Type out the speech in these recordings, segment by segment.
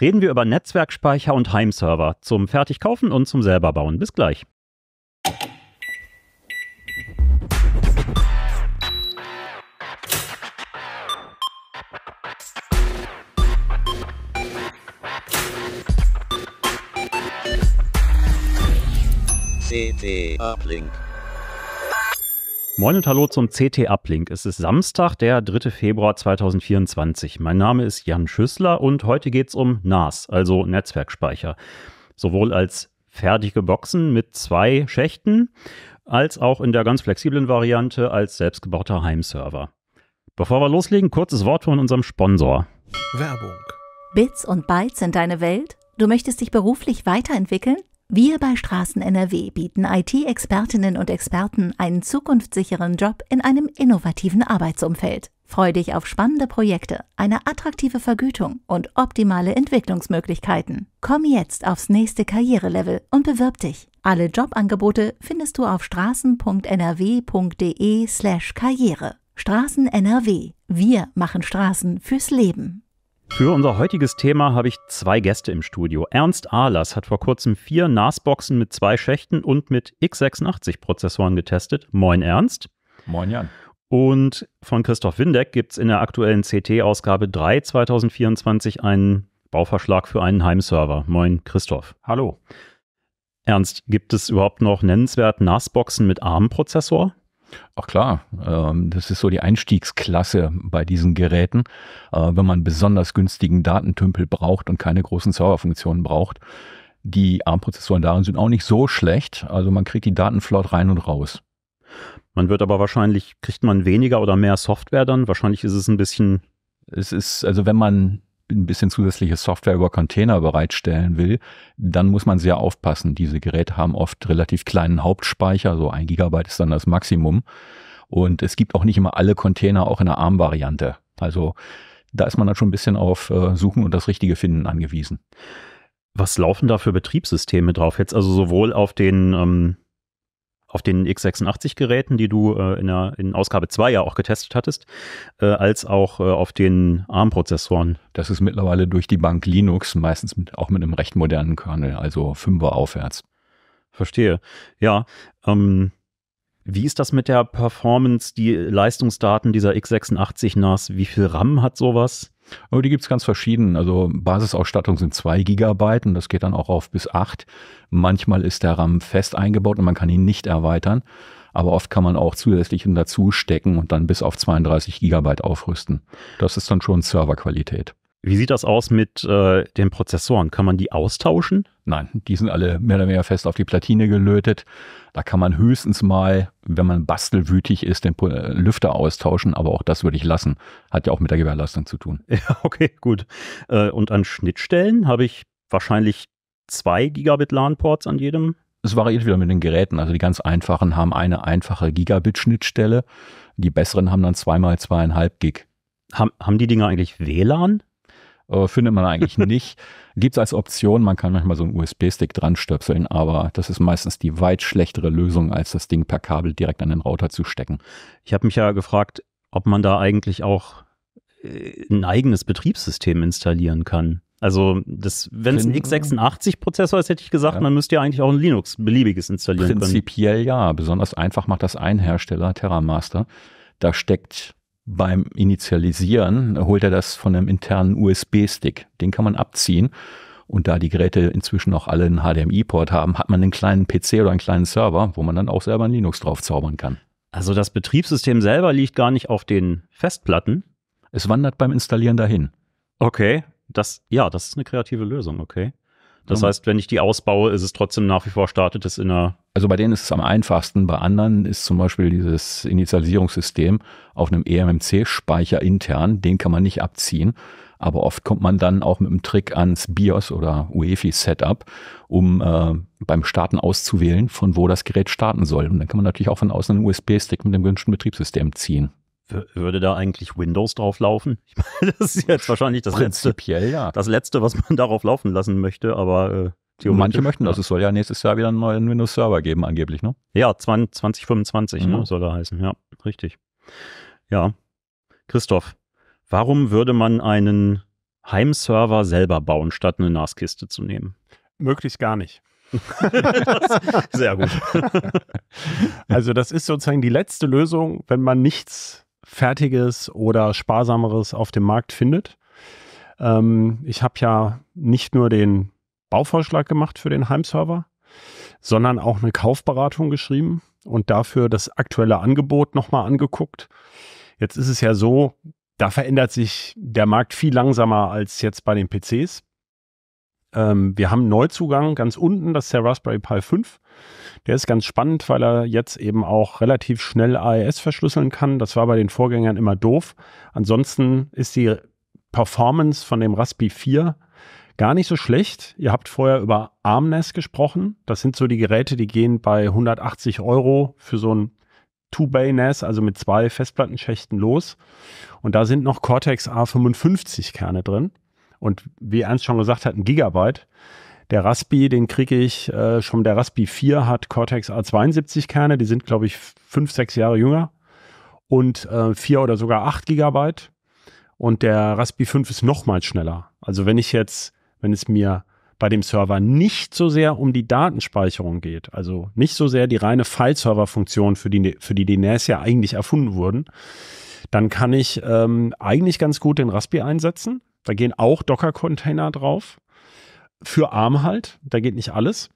reden wir über Netzwerkspeicher und Heimserver zum Fertigkaufen und zum selberbauen. Bis gleich. CT Uplink Moin und hallo zum CT Uplink. Es ist Samstag, der 3. Februar 2024. Mein Name ist Jan Schüssler und heute geht es um NAS, also Netzwerkspeicher. Sowohl als fertige Boxen mit zwei Schächten, als auch in der ganz flexiblen Variante als selbstgebauter Heimserver. Bevor wir loslegen, kurzes Wort von unserem Sponsor. Werbung. Bits und Bytes sind deine Welt? Du möchtest dich beruflich weiterentwickeln? Wir bei Straßen NRW bieten IT-Expertinnen und Experten einen zukunftssicheren Job in einem innovativen Arbeitsumfeld. Freu dich auf spannende Projekte, eine attraktive Vergütung und optimale Entwicklungsmöglichkeiten. Komm jetzt aufs nächste Karrierelevel und bewirb dich. Alle Jobangebote findest du auf straßen.nrw.de/karriere. Straßen NRW. E Wir machen Straßen fürs Leben. Für unser heutiges Thema habe ich zwei Gäste im Studio. Ernst Ahlers hat vor kurzem vier NAS-Boxen mit zwei Schächten und mit x86-Prozessoren getestet. Moin Ernst. Moin Jan. Und von Christoph Windeck gibt es in der aktuellen CT-Ausgabe 3 2024 einen Bauverschlag für einen Heimserver. Moin Christoph. Hallo. Ernst, gibt es überhaupt noch nennenswert NAS-Boxen mit ARM-Prozessor? Ach klar, ähm, das ist so die Einstiegsklasse bei diesen Geräten. Äh, wenn man besonders günstigen Datentümpel braucht und keine großen Serverfunktionen braucht, die ARM-Prozessoren darin sind auch nicht so schlecht. Also man kriegt die Daten flott rein und raus. Man wird aber wahrscheinlich, kriegt man weniger oder mehr Software dann? Wahrscheinlich ist es ein bisschen. Es ist, also wenn man ein bisschen zusätzliche Software über Container bereitstellen will, dann muss man sehr aufpassen. Diese Geräte haben oft relativ kleinen Hauptspeicher, so ein Gigabyte ist dann das Maximum. Und es gibt auch nicht immer alle Container auch in der ARM-Variante. Also da ist man dann schon ein bisschen auf äh, Suchen und das Richtige finden angewiesen. Was laufen da für Betriebssysteme drauf jetzt? Also sowohl auf den ähm, auf den x86-Geräten, die du äh, in, der, in Ausgabe 2 ja auch getestet hattest, äh, als auch äh, auf den ARM-Prozessoren. Das ist mittlerweile durch die Bank Linux, meistens mit, auch mit einem recht modernen Kernel, also 5er aufwärts. Verstehe. Ja. Ähm, wie ist das mit der Performance, die Leistungsdaten dieser x86 NAS? Wie viel RAM hat sowas? Aber die gibt es ganz verschieden. Also Basisausstattung sind 2 Gigabyte und das geht dann auch auf bis 8. Manchmal ist der RAM fest eingebaut und man kann ihn nicht erweitern. Aber oft kann man auch zusätzlich dazu stecken und dann bis auf 32 Gigabyte aufrüsten. Das ist dann schon Serverqualität. Wie sieht das aus mit äh, den Prozessoren? Kann man die austauschen? Nein, die sind alle mehr oder weniger fest auf die Platine gelötet. Da kann man höchstens mal, wenn man bastelwütig ist, den äh, Lüfter austauschen, aber auch das würde ich lassen. Hat ja auch mit der Gewährleistung zu tun. Ja, okay, gut. Äh, und an Schnittstellen habe ich wahrscheinlich zwei Gigabit LAN-Ports an jedem es variiert wieder mit den Geräten. Also die ganz einfachen haben eine einfache Gigabit-Schnittstelle. Die besseren haben dann zweimal zweieinhalb Gig. Haben, haben die Dinger eigentlich WLAN? äh, findet man eigentlich nicht. Gibt es als Option, man kann manchmal so einen USB-Stick dran stöpseln, aber das ist meistens die weit schlechtere Lösung, als das Ding per Kabel direkt an den Router zu stecken. Ich habe mich ja gefragt, ob man da eigentlich auch äh, ein eigenes Betriebssystem installieren kann. Also, das, wenn es ein x86-Prozessor ist, hätte ich gesagt, ja. man müsste ja eigentlich auch ein Linux beliebiges installieren Prinzipiell können. Prinzipiell ja. Besonders einfach macht das ein Hersteller, TerraMaster. Da steckt beim Initialisieren holt er das von einem internen USB-Stick. Den kann man abziehen. Und da die Geräte inzwischen auch alle einen HDMI-Port haben, hat man einen kleinen PC oder einen kleinen Server, wo man dann auch selber ein Linux drauf zaubern kann. Also das Betriebssystem selber liegt gar nicht auf den Festplatten. Es wandert beim Installieren dahin. Okay, das ja, das ist eine kreative Lösung, okay. Das mhm. heißt, wenn ich die ausbaue, ist es trotzdem nach wie vor startet es in einer. Also bei denen ist es am einfachsten. Bei anderen ist zum Beispiel dieses Initialisierungssystem auf einem EMMC-Speicher intern. Den kann man nicht abziehen. Aber oft kommt man dann auch mit einem Trick ans BIOS oder UEFI-Setup, um äh, beim Starten auszuwählen, von wo das Gerät starten soll. Und dann kann man natürlich auch von außen einen USB-Stick mit dem gewünschten Betriebssystem ziehen würde da eigentlich Windows drauf laufen? Ich meine, das ist jetzt wahrscheinlich das letzte, ja. das letzte, was man darauf laufen lassen möchte, aber äh, Manche möchten das. Ja. Es soll ja nächstes Jahr wieder einen neuen Windows-Server geben, angeblich, ne? Ja, 20, 2025 ne, mhm. ne, soll er heißen, ja, richtig. Ja. Christoph, warum würde man einen Heimserver selber bauen, statt eine NAS-Kiste zu nehmen? Möglichst gar nicht. Sehr gut. also das ist sozusagen die letzte Lösung, wenn man nichts fertiges oder sparsameres auf dem Markt findet. Ähm, ich habe ja nicht nur den Bauvorschlag gemacht für den Heimserver, sondern auch eine Kaufberatung geschrieben und dafür das aktuelle Angebot nochmal angeguckt. Jetzt ist es ja so, da verändert sich der Markt viel langsamer als jetzt bei den PCs. Ähm, wir haben Neuzugang ganz unten, das ist der Raspberry Pi 5. Der ist ganz spannend, weil er jetzt eben auch relativ schnell AES verschlüsseln kann. Das war bei den Vorgängern immer doof. Ansonsten ist die Performance von dem Raspi 4 gar nicht so schlecht. Ihr habt vorher über Armnest gesprochen. Das sind so die Geräte, die gehen bei 180 Euro für so ein Two-Bay NAS, also mit zwei Festplattenschächten los. Und da sind noch Cortex A55 Kerne drin. Und wie Ernst schon gesagt hat, ein Gigabyte. Der Raspi, den kriege ich äh, schon. Der Raspi 4 hat Cortex A72 Kerne. Die sind, glaube ich, fünf, sechs Jahre jünger. Und äh, vier oder sogar acht Gigabyte. Und der Raspi 5 ist nochmal schneller. Also wenn ich jetzt, wenn es mir bei dem Server nicht so sehr um die Datenspeicherung geht, also nicht so sehr die reine File-Server-Funktion, für die, für die die NAS ja eigentlich erfunden wurden, dann kann ich ähm, eigentlich ganz gut den Raspi einsetzen. Da gehen auch Docker-Container drauf. Für ARM halt. Da geht nicht alles.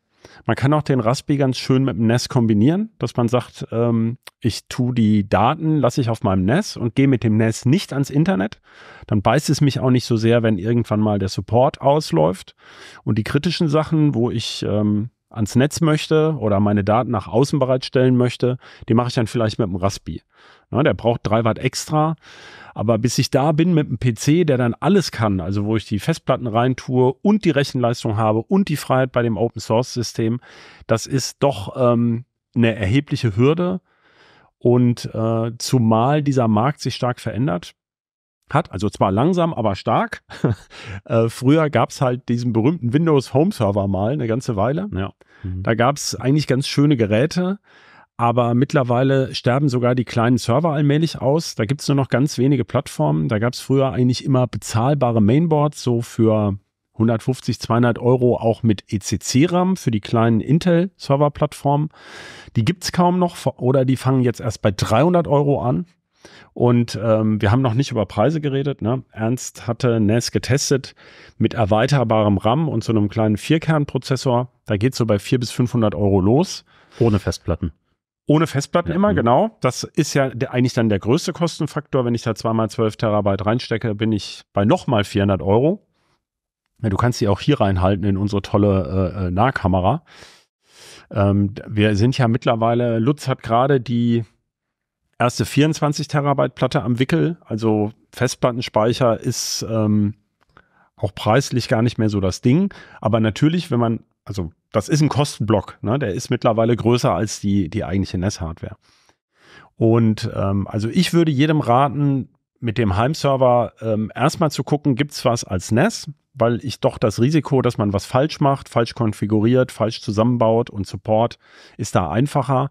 Man kann auch den Raspi ganz schön mit dem NES kombinieren, dass man sagt, ähm, ich tue die Daten, lasse ich auf meinem NES und gehe mit dem NES nicht ans Internet. Dann beißt es mich auch nicht so sehr, wenn irgendwann mal der Support ausläuft. Und die kritischen Sachen, wo ich ähm, ans Netz möchte oder meine Daten nach außen bereitstellen möchte, die mache ich dann vielleicht mit dem Raspi. Ja, ne, der braucht drei Watt extra. Aber bis ich da bin mit einem PC, der dann alles kann, also wo ich die Festplatten rein tue und die Rechenleistung habe und die Freiheit bei dem Open Source System, das ist doch ähm, eine erhebliche Hürde. Und äh, zumal dieser Markt sich stark verändert hat, also zwar langsam, aber stark. äh, früher gab es halt diesen berühmten Windows Home Server mal eine ganze Weile. Ja. Mhm. Da gab es eigentlich ganz schöne Geräte. Aber mittlerweile sterben sogar die kleinen Server allmählich aus. Da gibt es nur noch ganz wenige Plattformen. Da gab es früher eigentlich immer bezahlbare Mainboards, so für 150, 200 Euro auch mit ECC-RAM für die kleinen Intel-Server-Plattformen. Die gibt es kaum noch oder die fangen jetzt erst bei 300 Euro an. Und ähm, wir haben noch nicht über Preise geredet. Ne? Ernst hatte NAS getestet mit erweiterbarem RAM und so einem kleinen Vierkernprozessor. Da geht es so bei 400 bis 500 Euro los. Ohne Festplatten. Ohne Festplatten ja, immer, mhm. genau. Das ist ja der, eigentlich dann der größte Kostenfaktor. Wenn ich da zweimal 12 Terabyte reinstecke, bin ich bei nochmal 400 Euro. Ja, du kannst sie auch hier reinhalten in unsere tolle äh, äh Nahkamera. Ähm, wir sind ja mittlerweile, Lutz hat gerade die erste 24 Terabyte Platte am Wickel. Also Festplattenspeicher ist ähm, auch preislich gar nicht mehr so das Ding. Aber natürlich, wenn man also das ist ein Kostenblock, ne? der ist mittlerweile größer als die, die eigentliche NES-Hardware. Und ähm, also ich würde jedem raten, mit dem Heimserver ähm, erstmal zu gucken, gibt es was als NES, weil ich doch das Risiko, dass man was falsch macht, falsch konfiguriert, falsch zusammenbaut und Support ist da einfacher.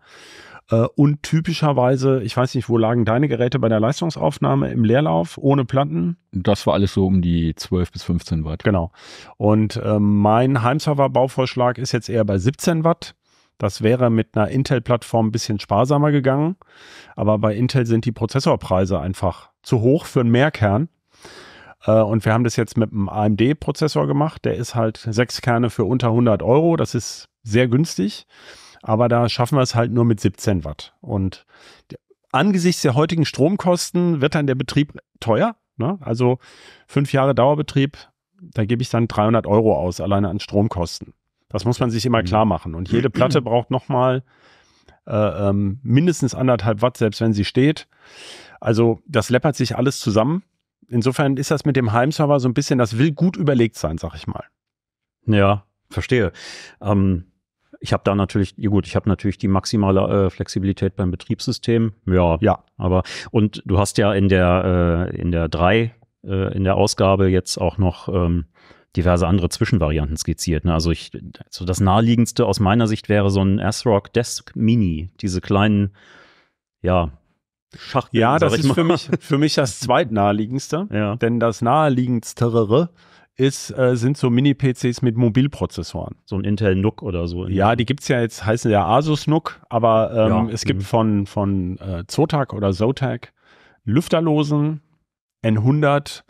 Äh, und typischerweise, ich weiß nicht, wo lagen deine Geräte bei der Leistungsaufnahme im Leerlauf ohne Platten? Das war alles so um die 12 bis 15 Watt. Genau. Und äh, mein Heimserver-Bauvorschlag ist jetzt eher bei 17 Watt. Das wäre mit einer Intel-Plattform ein bisschen sparsamer gegangen. Aber bei Intel sind die Prozessorpreise einfach zu hoch für einen Mehrkern. Äh, und wir haben das jetzt mit einem AMD-Prozessor gemacht. Der ist halt sechs Kerne für unter 100 Euro. Das ist sehr günstig. Aber da schaffen wir es halt nur mit 17 Watt. Und angesichts der heutigen Stromkosten wird dann der Betrieb teuer. Ne? Also fünf Jahre Dauerbetrieb, da gebe ich dann 300 Euro aus, alleine an Stromkosten. Das muss man sich immer klar machen. Und jede Platte braucht nochmal äh, ähm, mindestens anderthalb Watt, selbst wenn sie steht. Also das läppert sich alles zusammen. Insofern ist das mit dem Heimserver so ein bisschen, das will gut überlegt sein, sag ich mal. Ja, verstehe. Ähm, ich habe da natürlich, ja gut, ich habe natürlich die maximale äh, Flexibilität beim Betriebssystem. Ja, ja. Aber und du hast ja in der äh, in der drei äh, in der Ausgabe jetzt auch noch ähm, diverse andere Zwischenvarianten skizziert. Ne? Also ich, so das naheliegendste aus meiner Sicht wäre so ein ASRock Desk Mini, diese kleinen, ja, Schachtel. Ja, das ist für mich, für mich das zweitnaheliegendste. Ja. Denn das naheliegendstere ist, äh, sind so Mini-PCs mit Mobilprozessoren. So ein Intel NUC oder so. Ja, die gibt es ja jetzt, heißen ja Asus NUC, aber ähm, ja. es gibt von, von äh, Zotac oder Zotac Lüfterlosen N100.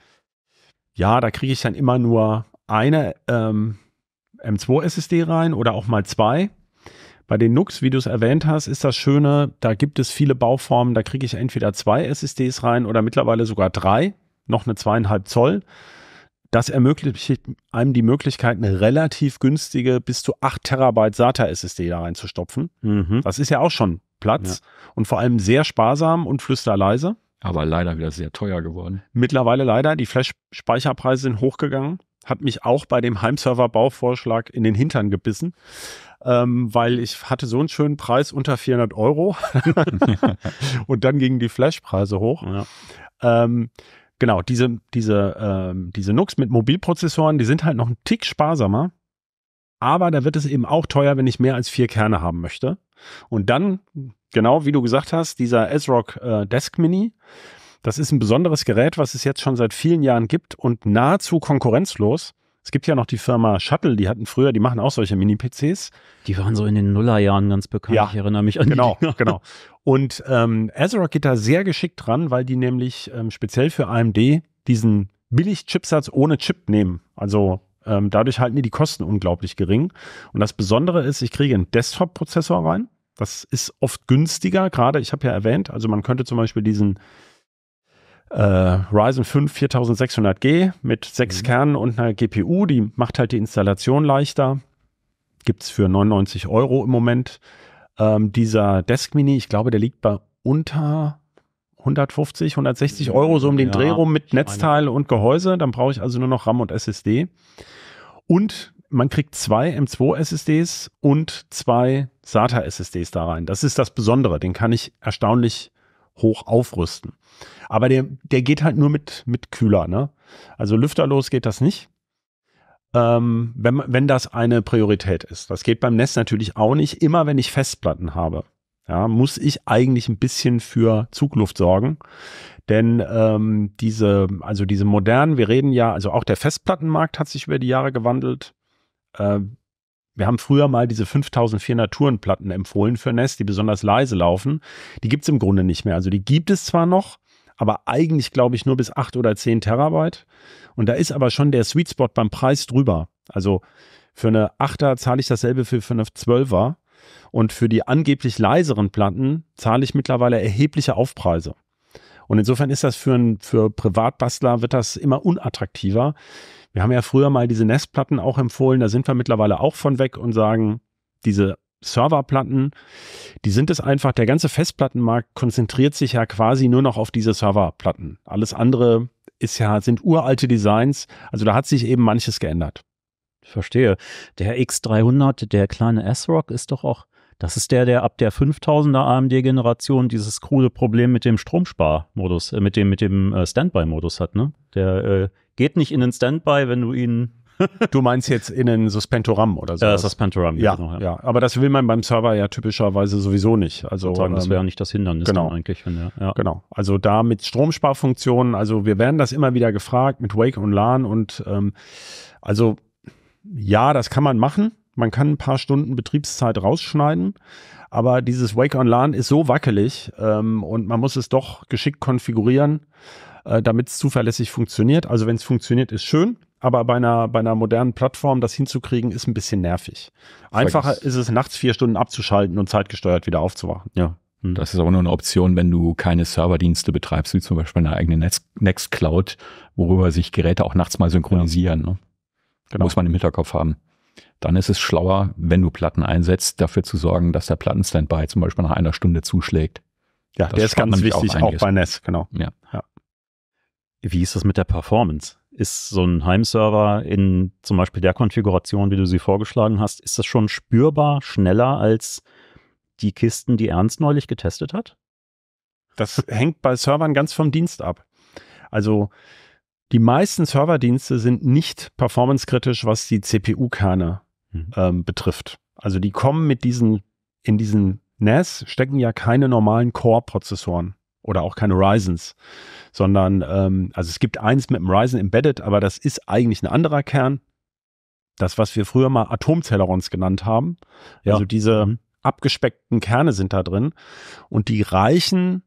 Ja, da kriege ich dann immer nur eine ähm, M2-SSD rein oder auch mal zwei. Bei den NUCs, wie du es erwähnt hast, ist das Schöne, da gibt es viele Bauformen, da kriege ich entweder zwei SSDs rein oder mittlerweile sogar drei, noch eine zweieinhalb Zoll. Das ermöglicht einem die Möglichkeit, eine relativ günstige bis zu 8 Terabyte SATA-SSD da reinzustopfen. Mhm. Das ist ja auch schon Platz ja. und vor allem sehr sparsam und flüsterleise. Aber leider wieder sehr teuer geworden. Mittlerweile leider. Die Flash-Speicherpreise sind hochgegangen. Hat mich auch bei dem Heimserver-Bauvorschlag in den Hintern gebissen, ähm, weil ich hatte so einen schönen Preis unter 400 Euro. und dann gingen die Flash-Preise hoch. Ja. Ähm, genau, diese, diese, ähm, diese Nux mit Mobilprozessoren, die sind halt noch ein Tick sparsamer. Aber da wird es eben auch teuer, wenn ich mehr als vier Kerne haben möchte. Und dann, genau wie du gesagt hast, dieser ASRock äh, Desk Mini, das ist ein besonderes Gerät, was es jetzt schon seit vielen Jahren gibt und nahezu konkurrenzlos. Es gibt ja noch die Firma Shuttle, die hatten früher, die machen auch solche Mini-PCs. Die waren so in den Nullerjahren ganz bekannt. Ja, ich erinnere mich an genau, die. Genau, genau. Und ähm, ASRock geht da sehr geschickt dran, weil die nämlich ähm, speziell für AMD diesen Billig-Chipsatz ohne Chip nehmen. Also ähm, dadurch halten die die Kosten unglaublich gering. Und das Besondere ist, ich kriege einen Desktop-Prozessor rein. Das ist oft günstiger, gerade ich habe ja erwähnt, also man könnte zum Beispiel diesen äh, Ryzen 5 4600G mit sechs mhm. Kernen und einer GPU, die macht halt die Installation leichter. Gibt es für 99 Euro im Moment. Ähm, dieser Desk Mini, ich glaube, der liegt bei unter 150, 160 Euro, so um den ja, Dreh rum mit Netzteil und Gehäuse. Dann brauche ich also nur noch RAM und SSD. Und man kriegt zwei M2 SSDs und zwei SATA SSDs da rein. Das ist das Besondere. Den kann ich erstaunlich hoch aufrüsten. Aber der, der geht halt nur mit, mit Kühler. Ne? Also lüfterlos geht das nicht ähm, wenn, wenn das eine Priorität ist. Das geht beim Nest natürlich auch nicht. Immer wenn ich Festplatten habe, ja, muss ich eigentlich ein bisschen für Zugluft sorgen. Denn ähm, diese, also diese modernen, wir reden ja, also auch der Festplattenmarkt hat sich über die Jahre gewandelt. Äh, wir haben früher mal diese 5400 Tourenplatten empfohlen für Nest, die besonders leise laufen. Die gibt es im Grunde nicht mehr. Also die gibt es zwar noch, aber eigentlich glaube ich nur bis 8 oder 10 Terabyte. Und da ist aber schon der Sweet Spot beim Preis drüber. Also für eine 8er zahle ich dasselbe für, für eine 12er. Und für die angeblich leiseren Platten zahle ich mittlerweile erhebliche Aufpreise. Und insofern ist das für, ein, für Privatbastler wird das immer unattraktiver. Wir haben ja früher mal diese Nestplatten auch empfohlen, da sind wir mittlerweile auch von weg und sagen, diese Serverplatten, die sind es einfach, der ganze Festplattenmarkt konzentriert sich ja quasi nur noch auf diese Serverplatten. Alles andere ist ja, sind uralte Designs, also da hat sich eben manches geändert. Ich verstehe. Der X300, der kleine S-Rock ist doch auch, das ist der, der ab der 5000er AMD-Generation dieses krude Problem mit dem Stromsparmodus, äh, mit dem, mit dem äh, Standby-Modus hat, ne? Der äh, geht nicht in den Standby, wenn du ihn Du meinst jetzt in ein Suspentoram oder so? Ja, Suspentoram, ja, genau, ja, ja. Aber das will man beim Server ja typischerweise sowieso nicht. Also sagen, das ähm, wäre ja nicht das Hindernis genau. eigentlich. Wenn, ja, ja. Genau. Also da mit Stromsparfunktionen, also wir werden das immer wieder gefragt mit Wake und LAN und ähm, also ja, das kann man machen. Man kann ein paar Stunden Betriebszeit rausschneiden, aber dieses Wake on LAN ist so wackelig ähm, und man muss es doch geschickt konfigurieren, äh, damit es zuverlässig funktioniert. Also wenn es funktioniert, ist schön aber bei einer, bei einer modernen Plattform das hinzukriegen, ist ein bisschen nervig. Einfacher Verges ist es, nachts vier Stunden abzuschalten und zeitgesteuert wieder aufzuwachen. Ja. Hm. Das ist aber nur eine Option, wenn du keine Serverdienste betreibst, wie zum Beispiel eine eigene Nextcloud, worüber sich Geräte auch nachts mal synchronisieren. Ja. Ne? Genau. Muss man im Hinterkopf haben. Dann ist es schlauer, wenn du Platten einsetzt, dafür zu sorgen, dass der Plattenstandby zum Beispiel nach einer Stunde zuschlägt. Ja, das der ist ganz wichtig, auch, auch, bei NES, genau. Ja. ja. Wie ist das mit der Performance? ist so ein Heimserver in zum Beispiel der Konfiguration, wie du sie vorgeschlagen hast, ist das schon spürbar schneller als die Kisten, die Ernst neulich getestet hat? Das hängt bei Servern ganz vom Dienst ab. Also die meisten Serverdienste sind nicht performancekritisch, was die CPU-Kerne mhm. ähm, betrifft. Also die kommen mit diesen, in diesen NAS stecken ja keine normalen Core-Prozessoren oder auch keine Ryzens, sondern ähm, also es gibt eins mit dem Ryzen Embedded, aber das ist eigentlich ein anderer Kern. Das, was wir früher mal Atomcelerons genannt haben. Ja. Also diese mhm. abgespeckten Kerne sind da drin und die reichen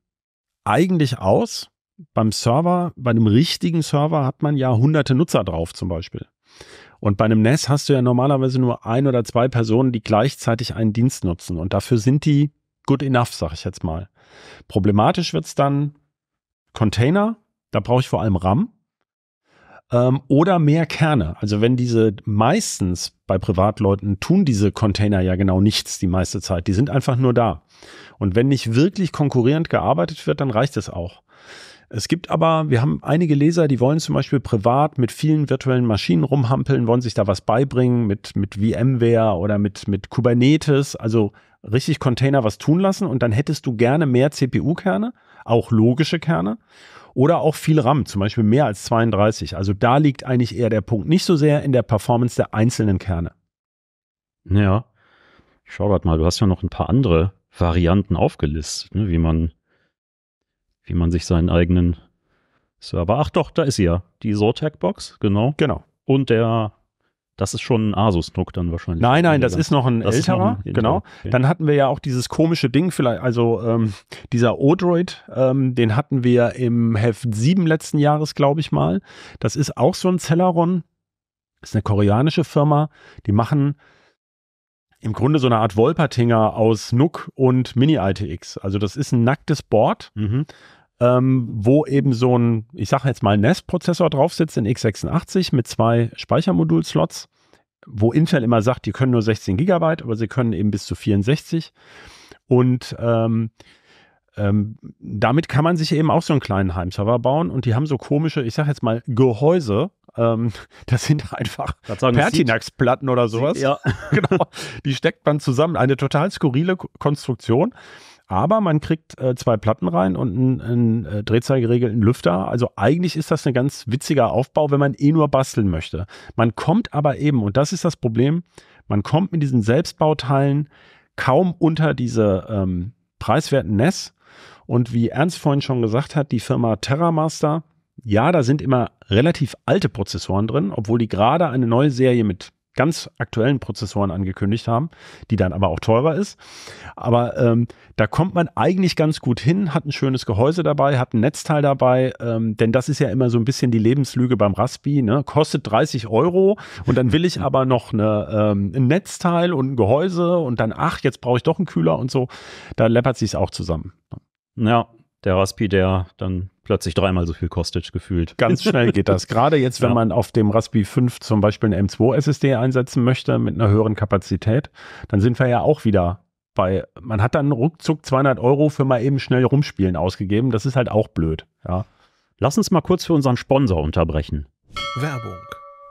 eigentlich aus. Beim Server, bei einem richtigen Server hat man ja hunderte Nutzer drauf zum Beispiel. Und bei einem NES hast du ja normalerweise nur ein oder zwei Personen, die gleichzeitig einen Dienst nutzen. Und dafür sind die good enough, sage ich jetzt mal. Problematisch wird es dann Container, da brauche ich vor allem RAM ähm, oder mehr Kerne. Also wenn diese meistens bei Privatleuten tun diese Container ja genau nichts die meiste Zeit, die sind einfach nur da. Und wenn nicht wirklich konkurrierend gearbeitet wird, dann reicht es auch. Es gibt aber, wir haben einige Leser, die wollen zum Beispiel privat mit vielen virtuellen Maschinen rumhampeln, wollen sich da was beibringen mit, mit VMware oder mit, mit Kubernetes, also richtig Container was tun lassen und dann hättest du gerne mehr CPU-Kerne, auch logische Kerne oder auch viel RAM, zum Beispiel mehr als 32. Also da liegt eigentlich eher der Punkt, nicht so sehr in der Performance der einzelnen Kerne. Ja, ich schau gerade mal, du hast ja noch ein paar andere Varianten aufgelistet, ne, wie man wie man sich seinen eigenen Server. Ach doch, da ist sie ja. Die Zotac-Box, genau. Genau. Und der das ist schon ein asus druck dann wahrscheinlich. Nein, nein, das ist noch ein älterer. Noch ein genau. Okay. Dann hatten wir ja auch dieses komische Ding, vielleicht, also ähm, dieser Odroid, ähm, den hatten wir im Heft 7 letzten Jahres, glaube ich mal. Das ist auch so ein Celeron. Ist eine koreanische Firma. Die machen im Grunde so eine Art Wolpertinger aus NUC und Mini-ITX. Also das ist ein nacktes Board, mhm. ähm, wo eben so ein, ich sage jetzt mal, NES-Prozessor drauf sitzt in x86 mit zwei Speichermodul-Slots, wo Intel immer sagt, die können nur 16 Gigabyte, aber sie können eben bis zu 64. Und ähm, ähm, damit kann man sich eben auch so einen kleinen Heimserver bauen und die haben so komische, ich sage jetzt mal, Gehäuse, ähm, das sind einfach Pertinax-Platten oder sowas. Ja. genau. Die steckt man zusammen. Eine total skurrile Konstruktion. Aber man kriegt äh, zwei Platten rein und einen, einen äh, drehzahlgeregelten Lüfter. Also eigentlich ist das ein ganz witziger Aufbau, wenn man eh nur basteln möchte. Man kommt aber eben, und das ist das Problem, man kommt mit diesen Selbstbauteilen kaum unter diese ähm, preiswerten NES. Und wie Ernst vorhin schon gesagt hat, die Firma TerraMaster ja, da sind immer relativ alte Prozessoren drin, obwohl die gerade eine neue Serie mit ganz aktuellen Prozessoren angekündigt haben, die dann aber auch teurer ist. Aber ähm, da kommt man eigentlich ganz gut hin, hat ein schönes Gehäuse dabei, hat ein Netzteil dabei, ähm, denn das ist ja immer so ein bisschen die Lebenslüge beim Raspi, ne? kostet 30 Euro und dann will ich aber noch eine, ähm, ein Netzteil und ein Gehäuse und dann, ach, jetzt brauche ich doch einen Kühler und so, da läppert sich auch zusammen. Ja, der Raspi, der dann plötzlich dreimal so viel kostet, gefühlt. Ganz schnell geht das. Gerade jetzt, wenn ja. man auf dem Raspi 5 zum Beispiel eine M2 SSD einsetzen möchte mit einer höheren Kapazität, dann sind wir ja auch wieder bei, man hat dann ruckzuck 200 Euro für mal eben schnell rumspielen ausgegeben. Das ist halt auch blöd. Ja. Lass uns mal kurz für unseren Sponsor unterbrechen. Werbung.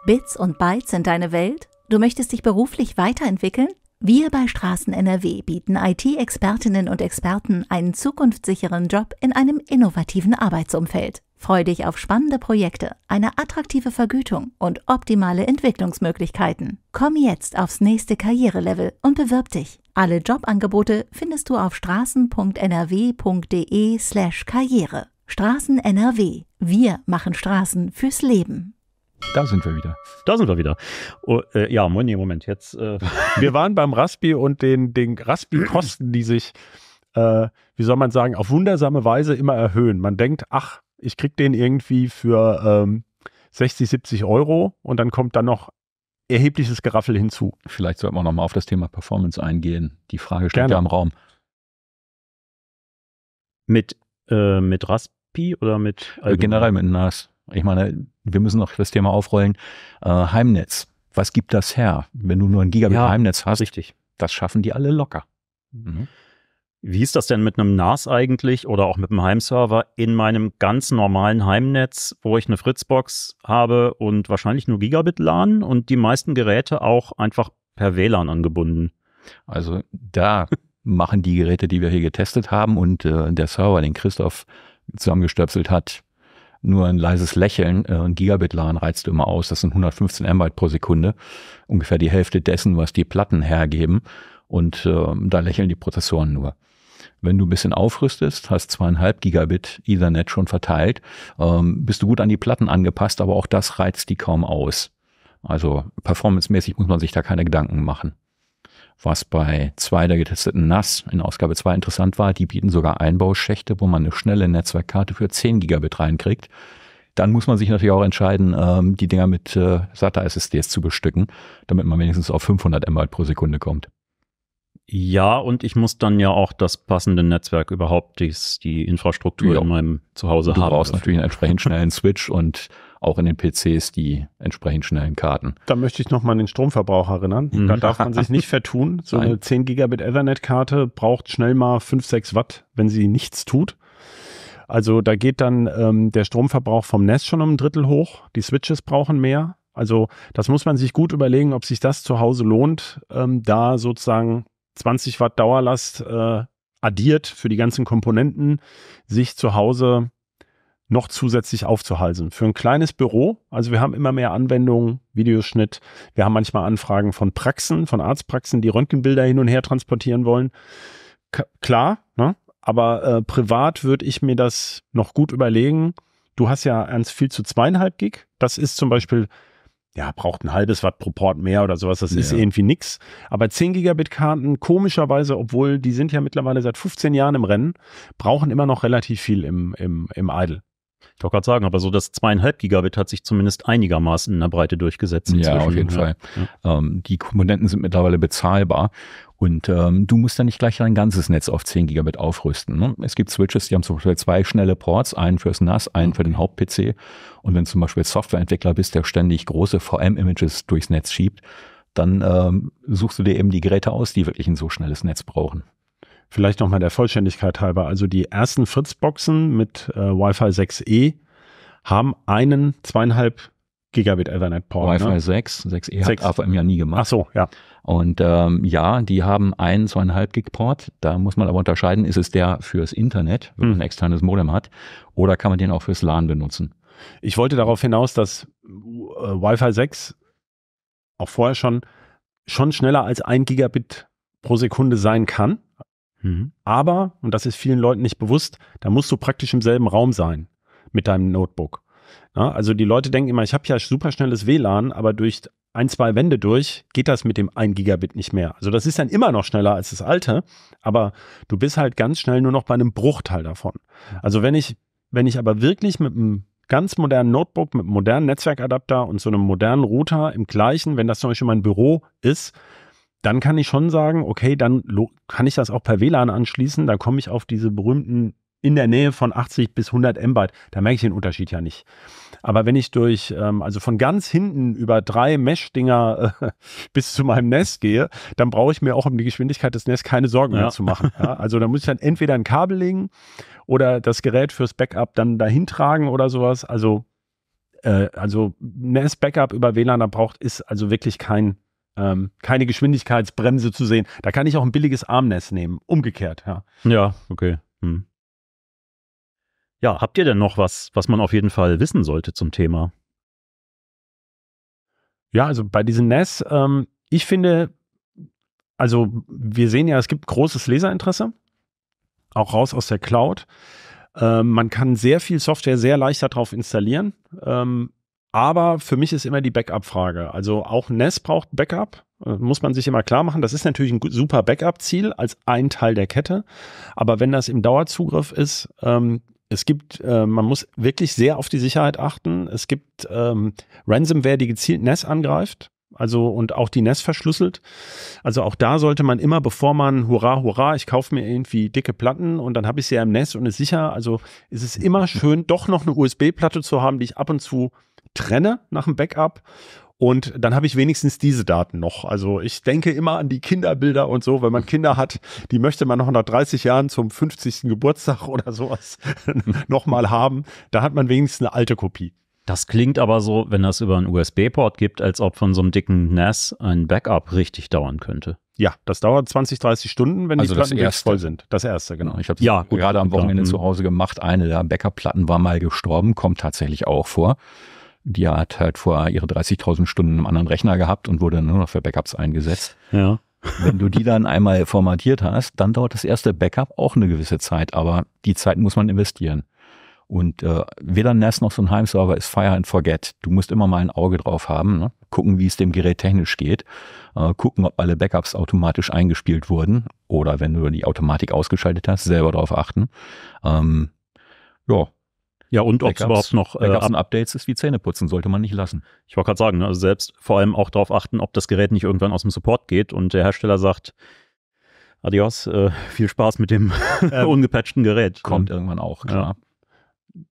Bits und Bytes sind deine Welt? Du möchtest dich beruflich weiterentwickeln? Wir bei Straßen NRW bieten IT-Expertinnen und Experten einen zukunftssicheren Job in einem innovativen Arbeitsumfeld. Freu dich auf spannende Projekte, eine attraktive Vergütung und optimale Entwicklungsmöglichkeiten. Komm jetzt aufs nächste Karrierelevel und bewirb dich. Alle Jobangebote findest du auf straßen.nrw.de/karriere. slash Straßen NRW. Wir machen Straßen fürs Leben. Da sind wir wieder. Da sind wir wieder. Oh, äh, ja, Moment, jetzt. Äh. Wir waren beim Raspi und den, den Raspi-Kosten, die sich, äh, wie soll man sagen, auf wundersame Weise immer erhöhen. Man denkt, ach, ich kriege den irgendwie für ähm, 60, 70 Euro und dann kommt dann noch erhebliches Geraffel hinzu. Vielleicht sollten wir nochmal auf das Thema Performance eingehen. Die Frage steht Gerne. ja im Raum. Mit, äh, mit Raspi oder mit. Allgemein? Äh, generell mit NAS. Ich meine, wir müssen noch das Thema aufrollen, äh, Heimnetz. Was gibt das her? Wenn du nur ein Gigabit ja, Heimnetz hast, richtig. das schaffen die alle locker. Mhm. Wie ist das denn mit einem NAS eigentlich oder auch mit einem Heimserver in meinem ganz normalen Heimnetz, wo ich eine Fritzbox habe und wahrscheinlich nur Gigabit LAN und die meisten Geräte auch einfach per WLAN angebunden? Also da machen die Geräte, die wir hier getestet haben und äh, der Server, den Christoph zusammengestöpselt hat, nur ein leises Lächeln. Äh, ein Gigabit-LAN reizt du immer aus. Das sind 115 Mbit pro Sekunde. Ungefähr die Hälfte dessen, was die Platten hergeben. Und äh, da lächeln die Prozessoren nur. Wenn du ein bisschen aufrüstest, hast zweieinhalb Gigabit Ethernet schon verteilt, ähm, bist du gut an die Platten angepasst, aber auch das reizt die kaum aus. Also performancemäßig muss man sich da keine Gedanken machen was bei zwei der getesteten NAS in Ausgabe 2 interessant war. Die bieten sogar Einbauschächte, wo man eine schnelle Netzwerkkarte für 10 Gigabit reinkriegt. Dann muss man sich natürlich auch entscheiden, ähm, die Dinger mit äh, SATA-SSDs zu bestücken, damit man wenigstens auf 500 MB pro Sekunde kommt. Ja, und ich muss dann ja auch das passende Netzwerk überhaupt, die, die Infrastruktur ja. in meinem Zuhause du haben. Du brauchst dafür. natürlich einen entsprechend schnellen Switch und auch in den PCs die entsprechend schnellen Karten. Da möchte ich nochmal an den Stromverbrauch erinnern. Mhm. Da darf man sich nicht vertun. So Nein. eine 10 Gigabit Ethernet-Karte braucht schnell mal 5, 6 Watt, wenn sie nichts tut. Also da geht dann ähm, der Stromverbrauch vom Nest schon um ein Drittel hoch. Die Switches brauchen mehr. Also das muss man sich gut überlegen, ob sich das zu Hause lohnt, ähm, da sozusagen 20 Watt Dauerlast äh, addiert für die ganzen Komponenten, sich zu Hause noch zusätzlich aufzuhalsen. Für ein kleines Büro, also wir haben immer mehr Anwendungen, Videoschnitt, wir haben manchmal Anfragen von Praxen, von Arztpraxen, die Röntgenbilder hin und her transportieren wollen. K klar, ne? aber äh, privat würde ich mir das noch gut überlegen. Du hast ja ans viel zu zweieinhalb Gig. Das ist zum Beispiel, ja, braucht ein halbes Watt pro Port mehr oder sowas. Das ja. ist irgendwie nix. Aber 10 Gigabit Karten, komischerweise, obwohl die sind ja mittlerweile seit 15 Jahren im Rennen, brauchen immer noch relativ viel im, im, im Idle. Ich wollte gerade sagen, aber so das zweieinhalb Gigabit hat sich zumindest einigermaßen in der Breite durchgesetzt. Ja, auf jeden ja. Fall. Ja. Ähm, die Komponenten sind mittlerweile bezahlbar und ähm, du musst dann nicht gleich dein ganzes Netz auf 10 Gigabit aufrüsten. Ne? Es gibt Switches, die haben zum Beispiel zwei schnelle Ports, einen fürs NAS, einen für den Haupt-PC. Und wenn du zum Beispiel Softwareentwickler bist, der ständig große VM-Images durchs Netz schiebt, dann ähm, suchst du dir eben die Geräte aus, die wirklich ein so schnelles Netz brauchen. Vielleicht nochmal der Vollständigkeit halber. Also die ersten Fritz-Boxen mit äh, Wi-Fi 6E haben einen zweieinhalb Gigabit Ethernet-Port. Ne? Wi-Fi ne? 6, 6E 6. hat AVM ja nie gemacht. Ach so, ja. Und ähm, ja, die haben einen zweieinhalb Gig Port. Da muss man aber unterscheiden, ist es der fürs Internet, wenn man ein hm. externes Modem hat, oder kann man den auch fürs LAN benutzen? Ich wollte darauf hinaus, dass äh, Wi-Fi 6 auch vorher schon schon schneller als ein Gigabit pro Sekunde sein kann. Mhm. Aber, und das ist vielen Leuten nicht bewusst, da musst du praktisch im selben Raum sein mit deinem Notebook. Ja, also die Leute denken immer, ich habe ja super schnelles WLAN, aber durch ein, zwei Wände durch geht das mit dem 1 Gigabit nicht mehr. Also das ist dann immer noch schneller als das alte, aber du bist halt ganz schnell nur noch bei einem Bruchteil davon. Also wenn ich, wenn ich aber wirklich mit einem ganz modernen Notebook, mit einem modernen Netzwerkadapter und so einem modernen Router im gleichen, wenn das zum Beispiel mein Büro ist, dann kann ich schon sagen, okay, dann kann ich das auch per WLAN anschließen, da komme ich auf diese berühmten in der Nähe von 80 bis 100 Mbit, da merke ich den Unterschied ja nicht. Aber wenn ich durch, ähm, also von ganz hinten über drei Mesh-Dinger äh, bis zu meinem Nest gehe, dann brauche ich mir auch um die Geschwindigkeit des Nests keine Sorgen ja. mehr zu machen. Ja? Also da muss ich dann entweder ein Kabel legen oder das Gerät fürs Backup dann dahin tragen oder sowas. Also, äh, also NAS-Backup über WLAN, da braucht, ist also wirklich kein, ähm, keine Geschwindigkeitsbremse zu sehen. Da kann ich auch ein billiges Armnest nehmen. Umgekehrt, ja. Ja, okay. Hm. Ja, habt ihr denn noch was, was man auf jeden Fall wissen sollte zum Thema? Ja, also bei diesem NES, ähm, ich finde, also wir sehen ja, es gibt großes Leserinteresse, auch raus aus der Cloud. Ähm, man kann sehr viel Software sehr leicht darauf installieren. Ähm, aber für mich ist immer die Backup-Frage. Also auch NES braucht Backup. Äh, muss man sich immer klar machen. Das ist natürlich ein super Backup-Ziel als ein Teil der Kette. Aber wenn das im Dauerzugriff ist, ähm, es gibt, äh, man muss wirklich sehr auf die Sicherheit achten. Es gibt ähm, Ransomware, die gezielt NES angreift. Also und auch die NES verschlüsselt. Also auch da sollte man immer, bevor man, hurra, hurra, ich kaufe mir irgendwie dicke Platten und dann habe ich sie ja im NES und ist sicher. Also ist es immer schön, doch noch eine USB-Platte zu haben, die ich ab und zu trenne nach dem Backup. Und dann habe ich wenigstens diese Daten noch. Also ich denke immer an die Kinderbilder und so, wenn man Kinder hat, die möchte man noch nach 30 Jahren zum 50. Geburtstag oder sowas nochmal haben. Da hat man wenigstens eine alte Kopie. Das klingt aber so, wenn das über einen USB-Port gibt, als ob von so einem dicken NAS ein Backup richtig dauern könnte. Ja, das dauert 20, 30 Stunden, wenn also die Platten voll sind. Das erste, genau. Ich habe ja, gerade am Wochenende zu Hause gemacht. Eine der Backup-Platten war mal gestorben, kommt tatsächlich auch vor die hat halt vorher ihre 30.000 Stunden im anderen Rechner gehabt und wurde nur noch für Backups eingesetzt. Ja. Wenn du die dann einmal formatiert hast, dann dauert das erste Backup auch eine gewisse Zeit, aber die Zeit muss man investieren. Und äh, weder NAS noch so ein Heimserver ist Fire and Forget. Du musst immer mal ein Auge drauf haben, ne? gucken, wie es dem Gerät technisch geht, äh, gucken, ob alle Backups automatisch eingespielt wurden oder wenn du die Automatik ausgeschaltet hast, selber darauf achten. Ähm, ja, ja, und ob es überhaupt noch äh, Up Updates ist wie Zähneputzen, sollte man nicht lassen. Ich wollte gerade sagen, ne, also selbst vor allem auch darauf achten, ob das Gerät nicht irgendwann aus dem Support geht und der Hersteller sagt, adios, äh, viel Spaß mit dem ähm, ungepatchten Gerät. Kommt ja. irgendwann auch, klar. Ja.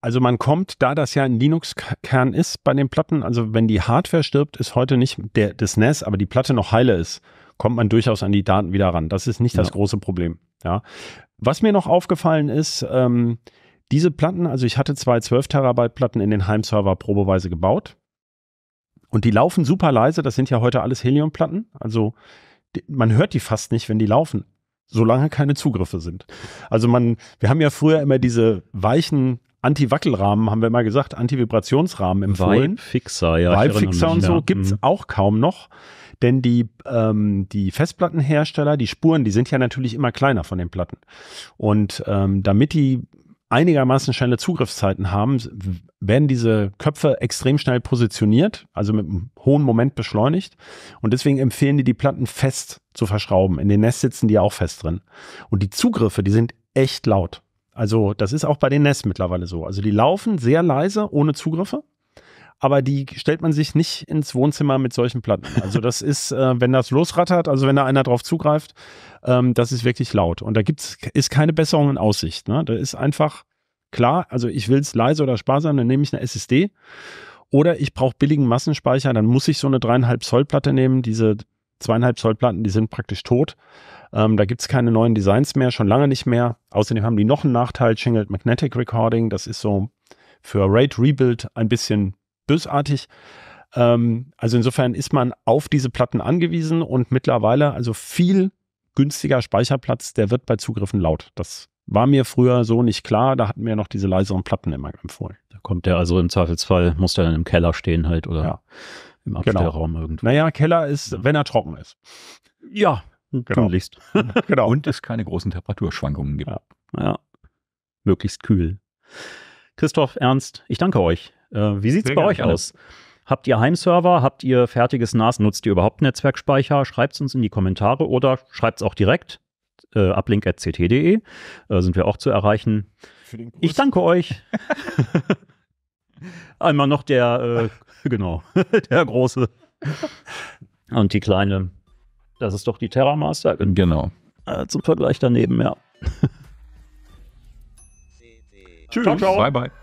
Also man kommt, da das ja ein Linux-Kern ist bei den Platten, also wenn die Hardware stirbt, ist heute nicht der, das NES, aber die Platte noch heile ist, kommt man durchaus an die Daten wieder ran. Das ist nicht ja. das große Problem. Ja. Was mir noch aufgefallen ist, ähm, diese Platten, also ich hatte zwei 12 Terabyte Platten in den Heimserver probeweise gebaut. Und die laufen super leise, das sind ja heute alles Helium-Platten. Also die, man hört die fast nicht, wenn die laufen, solange keine Zugriffe sind. Also man, wir haben ja früher immer diese weichen Anti-Wackelrahmen, haben wir immer gesagt, Anti-Vibrationsrahmen empfohlen. Vibe-Fixer, ja. Vibe-Fixer und so ja. gibt's mhm. auch kaum noch. Denn die, ähm, die Festplattenhersteller, die Spuren, die sind ja natürlich immer kleiner von den Platten. Und ähm, damit die einigermaßen schnelle Zugriffszeiten haben, werden diese Köpfe extrem schnell positioniert, also mit einem hohen Moment beschleunigt. Und deswegen empfehlen die, die Platten fest zu verschrauben. In den Nests sitzen die auch fest drin. Und die Zugriffe, die sind echt laut. Also das ist auch bei den Nests mittlerweile so. Also die laufen sehr leise, ohne Zugriffe aber die stellt man sich nicht ins Wohnzimmer mit solchen Platten. Also das ist, äh, wenn das losrattert, also wenn da einer drauf zugreift, ähm, das ist wirklich laut. Und da gibt's, ist keine Besserung in Aussicht. Ne? Da ist einfach klar, also ich will es leise oder sparsam, dann nehme ich eine SSD. Oder ich brauche billigen Massenspeicher, dann muss ich so eine dreieinhalb Zoll Platte nehmen. Diese zweieinhalb Zoll Platten, die sind praktisch tot. Ähm, da es keine neuen Designs mehr, schon lange nicht mehr. Außerdem haben die noch einen Nachteil, Shingled Magnetic Recording. Das ist so für Rate Rebuild ein bisschen bösartig. Ähm, also insofern ist man auf diese Platten angewiesen und mittlerweile, also viel günstiger Speicherplatz, der wird bei Zugriffen laut. Das war mir früher so nicht klar. Da hatten wir noch diese leiseren Platten immer empfohlen. Da kommt der also im Zweifelsfall, muss der dann im Keller stehen halt oder ja. im genau. Abstellraum genau. irgendwo. Naja, Keller ist, wenn er trocken ist. Ja, genau. genau. Und es keine großen Temperaturschwankungen gibt. Ja. ja. Möglichst kühl. Christoph, Ernst, ich danke euch äh, wie sieht es bei euch aus? Habt ihr Heimserver? Habt ihr fertiges NAS? Nutzt ihr überhaupt Netzwerkspeicher? Schreibt es uns in die Kommentare oder schreibt es auch direkt. Äh, uplink.ct.de äh, sind wir auch zu erreichen. Ich danke euch. Einmal noch der, äh, genau, der große und die kleine. Das ist doch die Terra Master. Genau. Äh, zum Vergleich daneben, ja. Tschüss. Ciao, ciao. Bye, bye.